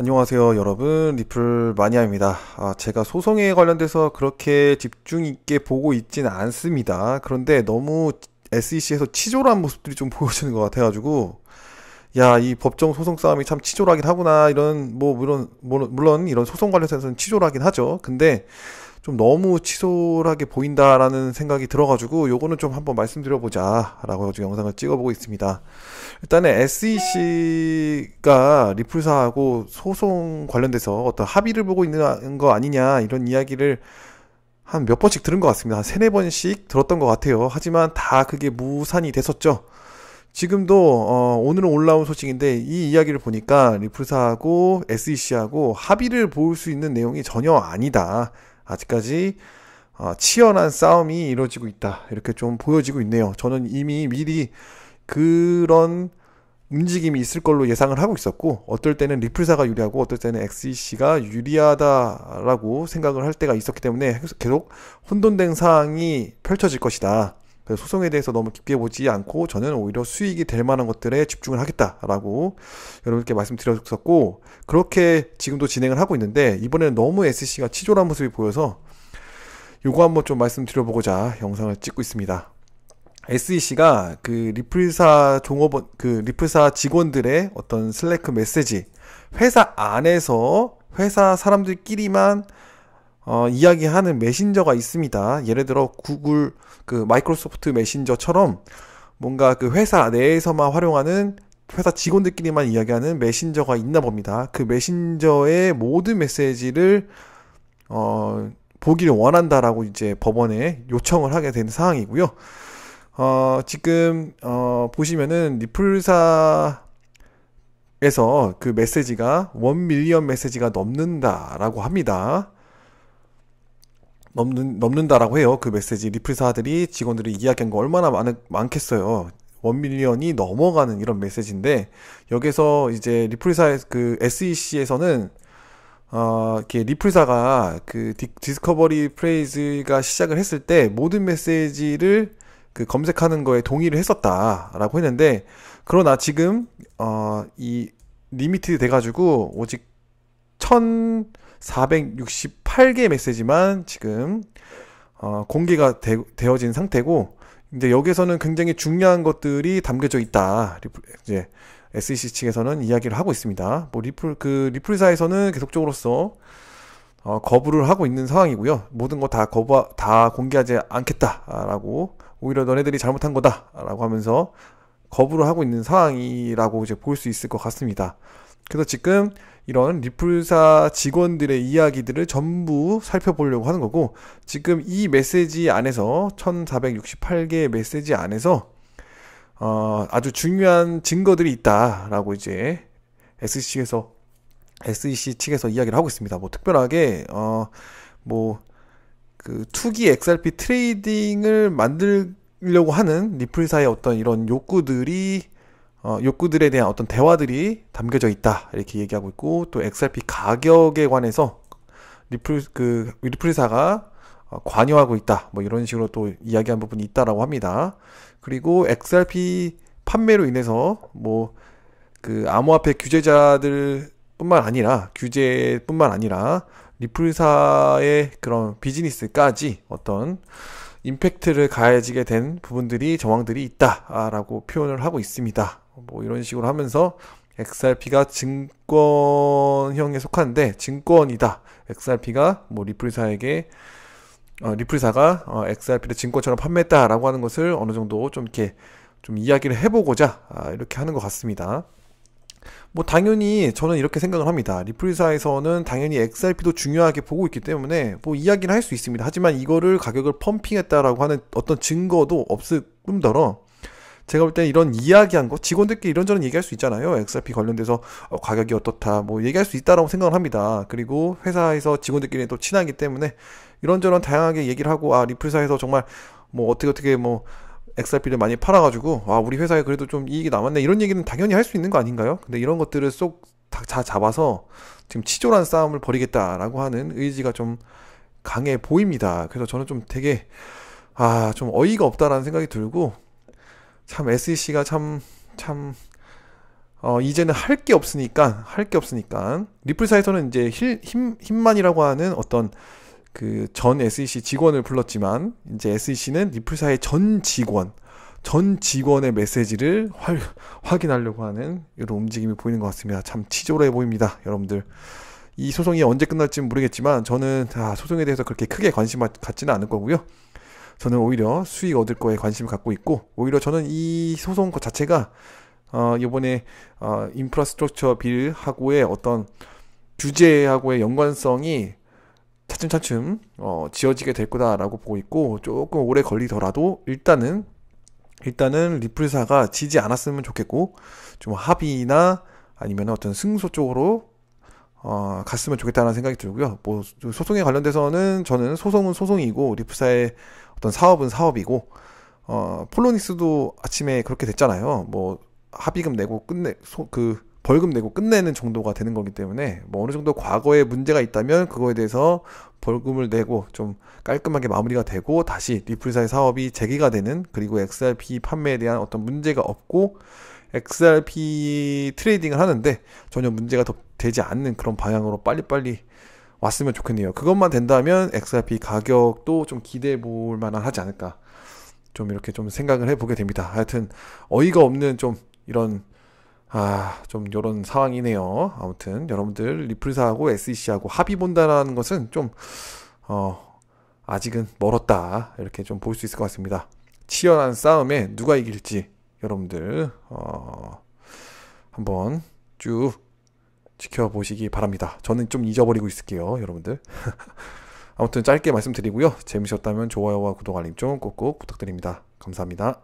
안녕하세요 여러분 리플 마니아입니다 아, 제가 소송에 관련돼서 그렇게 집중 있게 보고 있진 않습니다 그런데 너무 SEC에서 치졸한 모습들이 좀 보여지는 것 같아가지고 야 이 법정 소송 싸움이 참 치졸하긴 하구나 이런 뭐 물론 물론 이런 소송 관련해서는 치졸하긴 하죠 근데 좀 너무 치솔하게 보인다라는 생각이 들어가지고 요거는 좀 한번 말씀드려보자라고 지금 영상을 찍어보고 있습니다. 일단은 SEC가 리플사하고 소송 관련돼서 어떤 합의를 보고 있는 거 아니냐 이런 이야기를 한 몇 번씩 들은 것 같습니다. 한 세네 번씩 들었던 것 같아요. 하지만 다 그게 무산이 됐었죠. 지금도 어, 오늘은 올라온 소식인데 이 이야기를 보니까 리플사하고 SEC하고 합의를 볼 수 있는 내용이 전혀 아니다. 아직까지 어, 치열한 싸움이 이루어지고 있다. 이렇게 좀 보여지고 있네요. 저는 이미 미리 그런 움직임이 있을 걸로 예상을 하고 있었고 어떨 때는 리플사가 유리하고 어떨 때는 XEC가 유리하다라고 생각을 할 때가 있었기 때문에 계속 혼돈된 사항이 펼쳐질 것이다. 그래서 소송에 대해서 너무 깊게 보지 않고 저는 오히려 수익이 될 만한 것들에 집중을 하겠다라고 여러분께 말씀드렸었고 그렇게 지금도 진행을 하고 있는데 이번에는 너무 SC가 치졸한 모습이 보여서 요거 한번 좀 말씀드려보고자 영상을 찍고 있습니다. SEC가 그 리플사 종업원, 그 리플사 직원들의 어떤 슬랙크 메시지, 회사 안에서 회사 사람들끼리만 어, 이야기하는 메신저가 있습니다. 예를 들어 구글 그 마이크로소프트 메신저처럼 뭔가 그 회사 내에서만 활용하는 회사 직원들끼리만 이야기하는 메신저가 있나 봅니다. 그 메신저의 모든 메시지를 어, 보기를 원한다라고 이제 법원에 요청을 하게 된 상황이고요. 어, 지금 어, 보시면은 리플사 에서 그 메시지가 원 밀리언 메시지가 넘는다라고 합니다. 넘는, 넘는다라고 해요. 그 메시지 리플사들이 직원들이 이야기한 거 얼마나 많, 많겠어요. 원밀리언이 넘어가는 이런 메시지인데 여기서 이제 리플사 그 SEC에서는 어, 이렇게 리플사가 그 디, 디스커버리 프레이즈가 시작을 했을 때 모든 메시지를 그 검색하는 거에 동의를 했었다라고 했는데 그러나 지금 어, 이 리미트 돼가지고 오직 천 468개 메시지만 지금 어, 공개가 되, 어진 상태고 이제 여기에서는 굉장히 중요한 것들이 담겨져 있다. 리플, 이제 SEC 측에서는 이야기를 하고 있습니다. 뭐 리플 그 리플사에서는 계속적으로서 어, 거부를 하고 있는 상황이고요. 모든 거 다 거부 다 공개하지 않겠다라고 오히려 너네들이 잘못한 거다라고 하면서 거부를 하고 있는 상황이라고 이제 볼 수 있을 것 같습니다. 그래서 지금 이런 리플사 직원들의 이야기들을 전부 살펴보려고 하는 거고 지금 이 메시지 안에서 1468개의 메시지 안에서 어, 아주 중요한 증거들이 있다라고 이제 SEC에서 SEC 측에서 이야기를 하고 있습니다. 뭐 특별하게 어뭐그 투기 XRP 트레이딩을 만들려고 하는 리플사의 어떤 이런 욕구들이 어, 욕구들에 대한 어떤 대화들이 담겨져 있다 이렇게 얘기하고 있고 또 XRP 가격에 관해서 리플 그 리플사가 어, 관여하고 있다 뭐 이런 식으로 또 이야기한 부분이 있다라고 합니다. 그리고 XRP 판매로 인해서 뭐 그 암호화폐 규제자들뿐만 아니라 규제뿐만 아니라 리플사의 그런 비즈니스까지 어떤 임팩트를 가해지게 된 부분들이 정황들이 있다라고 표현을 하고 있습니다. 뭐 이런 식으로 하면서 XRP가 증권형에 속하는데 증권이다. XRP가 뭐 리플사에게 어, 리플사가 어, XRP를 증권처럼 판매했다라고 하는 것을 어느 정도 좀 이렇게 좀 이야기를 해보고자 아, 이렇게 하는 것 같습니다. 뭐 당연히 저는 이렇게 생각을 합니다. 리플사에서는 당연히 XRP도 중요하게 보고 있기 때문에 뭐 이야기를 할 수 있습니다. 하지만 이거를 가격을 펌핑했다라고 하는 어떤 증거도 없을 뿐더러 제가 볼 때 이런 이야기한 거 직원들끼리 이런저런 얘기할 수 있잖아요. XRP 관련돼서 어, 가격이 어떻다 뭐 얘기할 수 있다라고 생각을 합니다. 그리고 회사에서 직원들끼리 또 친하기 때문에 이런저런 다양하게 얘기를 하고 아 리플사에서 정말 뭐 어떻게 어떻게 뭐 XRP를 많이 팔아가지고 아 우리 회사에 그래도 좀 이익이 남았네 이런 얘기는 당연히 할 수 있는 거 아닌가요? 근데 이런 것들을 쏙 다 잡아서 지금 치졸한 싸움을 벌이겠다라고 하는 의지가 좀 강해 보입니다. 그래서 저는 좀 되게 아 좀 어이가 없다라는 생각이 들고 참 SEC가 참, 참, 어, 이제는 할 게 없으니까, 할 게 없으니까. 리플사에서는 이제 힘, 힘만이라고 하는 어떤 그 전 SEC 직원을 불렀지만, 이제 SEC는 리플사의 전 직원, 전 직원의 메시지를 활, 확인하려고 하는 이런 움직임이 보이는 것 같습니다. 참 치졸해 보입니다, 여러분들. 이 소송이 언제 끝날지는 모르겠지만 저는 다 소송에 대해서 그렇게 크게 관심 갖지는 않을 거고요. 저는 오히려 수익 얻을 거에 관심을 갖고 있고 오히려 저는 이 소송 그 자체가 어, 이번에 어, 인프라스트럭처 빌하고의 어떤 규제하고의 연관성이 차츰차츰 어, 지어지게 될 거다라고 보고 있고 조금 오래 걸리더라도 일단은 일단은 리플사가 지지 않았으면 좋겠고 좀 합의나 아니면 어떤 승소 쪽으로 어, 갔으면 좋겠다는 생각이 들고요. 뭐 소송에 관련돼서는 저는 소송은 소송이고 리플사의 어떤 사업은 사업이고 어, 폴로닉스도 아침에 그렇게 됐잖아요. 뭐 합의금 내고 끝내 소, 그 벌금 내고 끝내는 정도가 되는 거기 때문에 뭐 어느 정도 과거에 문제가 있다면 그거에 대해서 벌금을 내고 좀 깔끔하게 마무리가 되고 다시 리플사의 사업이 재개가 되는 그리고 XRP 판매에 대한 어떤 문제가 없고 XRP 트레이딩을 하는데 전혀 문제가 되지 않는 그런 방향으로 빨리빨리 왔으면 좋겠네요. 그것만 된다면 XRP 가격도 좀 기대해 볼 만한 하지 않을까. 좀 이렇게 좀 생각을 해 보게 됩니다. 하여튼 어이가 없는 좀 이런 아, 좀 요런 상황이네요. 아무튼 여러분들 리플사하고 SEC하고 합의 본다라는 것은 좀 어, 아직은 멀었다. 이렇게 좀 볼 수 있을 것 같습니다. 치열한 싸움에 누가 이길지 여러분들 어, 한번 쭉 지켜보시기 바랍니다. 저는 좀 잊어버리고 있을게요, 여러분들. 아무튼 짧게 말씀드리고요. 재미있었다면 좋아요와 구독 알림 좀 꼭꼭 부탁드립니다. 감사합니다.